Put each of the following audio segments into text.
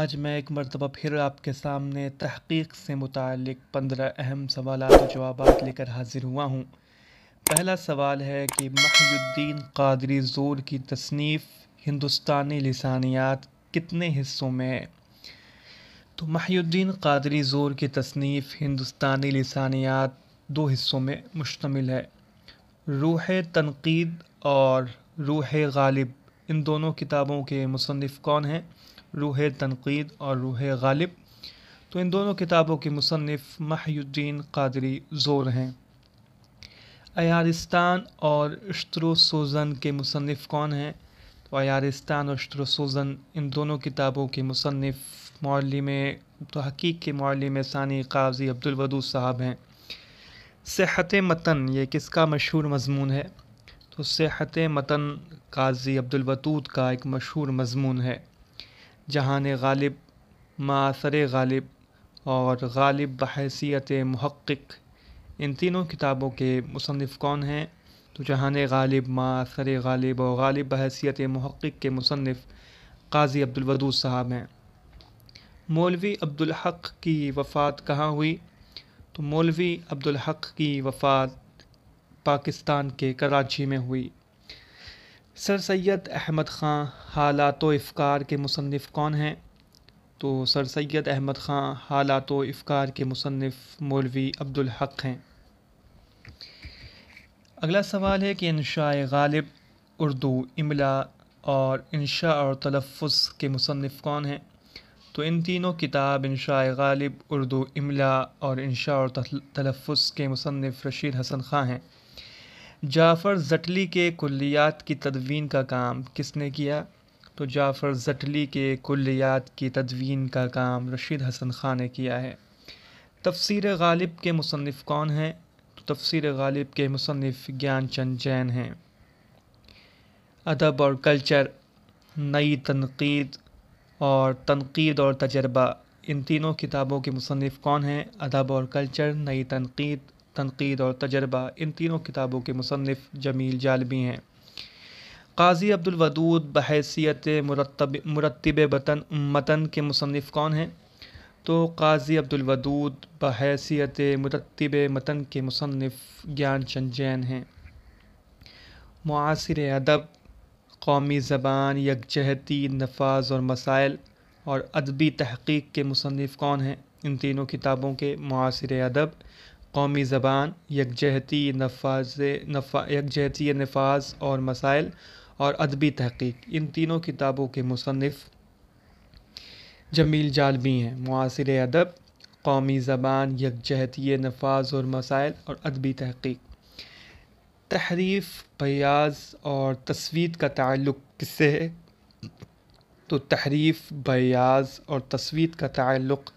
आज मैं एक मरतबा फिर आपके सामने तहक़ीक से मुतक पंद्रह अहम सवाल जवाब लेकर हाजिर हुआ हूँ पहला सवाल है कि महुद्दीन कादरी ज़ोर की तसनीफ़ हिंदुस्तानी लसानियात कितने हिस्सों में है तो महुद्दीन कादरी ज़ोर की तसनीफ़ हिंदुस्तानी लसानियात दो हिस्सों में मुश्तमिल है रूह तनकीद और रूह गालिब इन दोनों किताबों के मुसनफ़ कौन हैं रूह तनकीद और रूह गालिब तो इन दोनों किताबों के मुसनफ़ महियुद्दीन कादरी ज़ोर हैं अयारिस्तान और अश्तरो सोजन के मुसनफ़ कौन हैं तो अयारिस्तान और अश्तरो सोजन इन दोनों किताबों तो के मुसनफ़ मौलम तहकीक के में सानी काजी अब्दुलवदूद साहब हैं सेहत मतन ये किसका मशहूर मजमून है तो सेहत मतन काजी अब्दुलवतूद का एक मशहूर मजमून है जहान गालिब मासर गालिब और गालिब बहसीत महक्क इन तीनों किताबों के मुसनफ़ कौन हैं तो जहान गालिब मासर गालिब और गालिब बहसीत महक्क के मुसनफ़ काजी अब्दुलवदूद साहब हैं मौलवी अब्दुलहक की वफ़ात कहाँ हुई तो मौलवी अब्दुलहक की वफ़ात पाकिस्तान के कराची में हुई सर सैयद अहमद ख़ान हालात इफ़कार के मुसनफ़ कौन हैं तो सर सैयद अहमद ख़ान हालात इफ़कार के मुसनफ़ मौलवी अब्दुल हक हैं अगला सवाल है कि इनशा गालिब उर्दू इमला और इनशा और तलफ़ के मुसनफ़ कौन हैं तो इन तीनों किताब इनशा गालिब उर्दू इमला और इनशा और तलफ़ के मुसनफ़ रशीद हसन ख़ान हैं जाफ़र ज़टली के कुलियात की तदवीन का काम किसने किया तो जाफ़र ज़टली के कुलियात की तदवीन का काम रशीद हसन ख़ान ने किया है तफसीर गालिब के मुसनफ़ कौन हैं तो तफसीर गालिब के मुसनफ़ ज्ञान चंद जैन हैं अदब और कल्चर नई तनकीद और तनकीद और तजर्बा इन तीनों किताबों के मुसनफ़ कौन हैं अदब और कल्चर नई तनकीद तनकीद और तजर्बा इन तीनों किताबों के मुसनफ़ जमील जालबी हैं काजी अब्दुलवदूद बहसीत मुरतब मुरतब बतन मतन के मुसनफ़ कौन हैं तो काजी अब्दुलवदूद बहसीत मुरतब मतन के मुसनफ़ ज्ञानचंद जैन हैं मुआसर अदब कौमी ज़बान यकजहती नफाज और मसाइल और अदबी तहकीक के मुसनफ़ कौन हैं इन तीनों किताबों के मुआसर अदब कौमी ज़बान यकजहती नफाज नफा यकजहती नफाज और मसाइल और अदबी तहकीक इन तीनों किताबों के मुसनफ़ जमील जालबी हैं मुआसर अदब कौमी ज़बान यकजहती नफाज और मसाइल और अदबी तहकीक तहरीफ बयाज और तस्वीर का ताल्लुक़ किससे है तो तहरीफ बयाज और तस्वीर का ताल्लुक़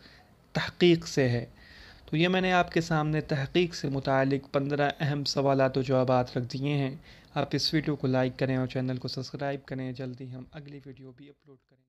तहकीक से है तो ये मैंने आपके सामने तहकीक से मुतक पंद्रह अहम सवाल और जवाब रख दिए हैं आप इस वीडियो को लाइक करें और चैनल को सब्सक्राइब करें जल्दी हम अगली वीडियो भी अपलोड करें